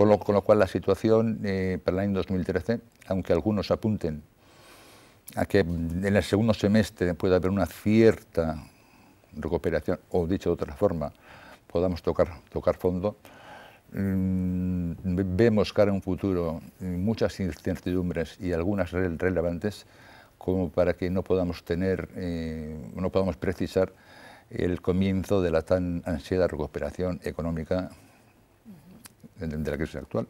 Con lo, cual la situación eh, para el año 2013, aunque algunos apunten a que en el segundo semestre puede haber una cierta recuperación, o dicho de otra forma, podamos tocar, tocar fondo, mm, vemos cara a un futuro eh, muchas incertidumbres y algunas relevantes como para que no podamos tener, eh, no podamos precisar el comienzo de la tan ansiada recuperación económica de la crisis actual.